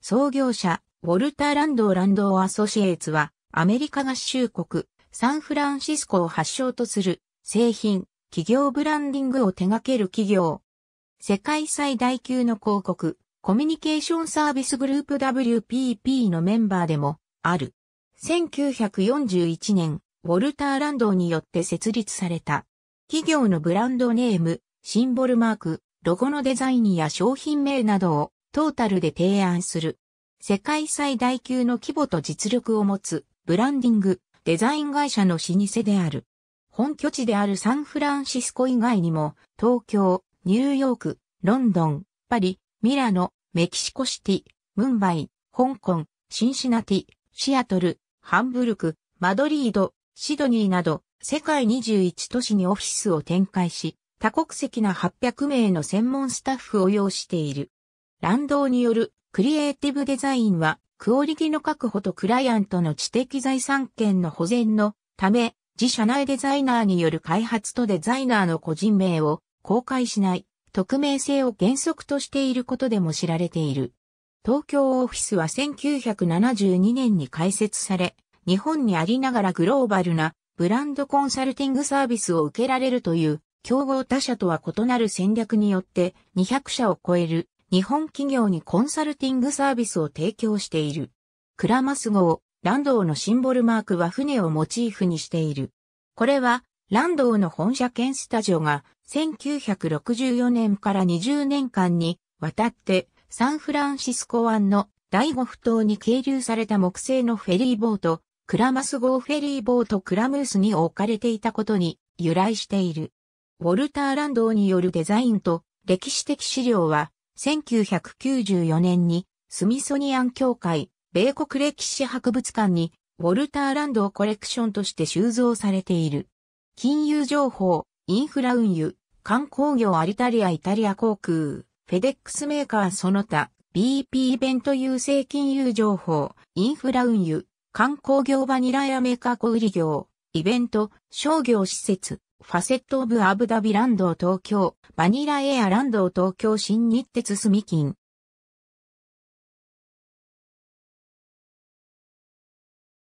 創業者、ウォルター・ランドー・ランドー・アソシエーツは、アメリカ合衆国、サンフランシスコを発祥とする、製品、企業ブランディングを手掛ける企業。世界最大級の広告、コミュニケーションサービスグループ WPP のメンバーでも、ある。1941年、ウォルター・ランドーによって設立された。企業のブランドネーム、シンボルマーク、ロゴのデザインや商品名などをトータルで提案する。世界最大級の規模と実力を持つ、ブランディング、デザイン会社の老舗である。本拠地であるサンフランシスコ以外にも、東京、ニューヨーク、ロンドン、パリ、ミラノ、メキシコシティ、ムンバイ、香港、シンシナティ、シアトル、ハンブルク、マドリード、シドニーなど、世界21都市にオフィスを展開し、多国籍な800名の専門スタッフを要している。乱動によるクリエイティブデザインはクオリティの確保とクライアントの知的財産権の保全のため、自社内デザイナーによる開発とデザイナーの個人名を公開しない、匿名性を原則としていることでも知られている。東京オフィスは1972年に開設され、日本にありながらグローバルなブランドコンサルティングサービスを受けられるという、競合他社とは異なる戦略によって200社を超える日本企業にコンサルティングサービスを提供している。クラマス号、ランドーのシンボルマークは船をモチーフにしている。これは、ランドーの本社兼スタジオが1964年から20年間にわたってサンフランシスコ湾の第五不島に係留された木製のフェリーボート、クラマス号フェリーボートクラムースに置かれていたことに由来している。ウォルターランドーによるデザインと歴史的資料は1994年にスミソニアン協会、米国歴史博物館にウォルターランドをコレクションとして収蔵されている。金融情報、インフラ運輸、観光業アリタリアイタリア航空、フェデックスメーカーその他、BP イベント優勢金融情報、インフラ運輸、観光業バニラやメーカー小売業、イベント、商業施設、ファセット・オブ・アブダビランド東京、バニラエアランド東京新日鉄住金、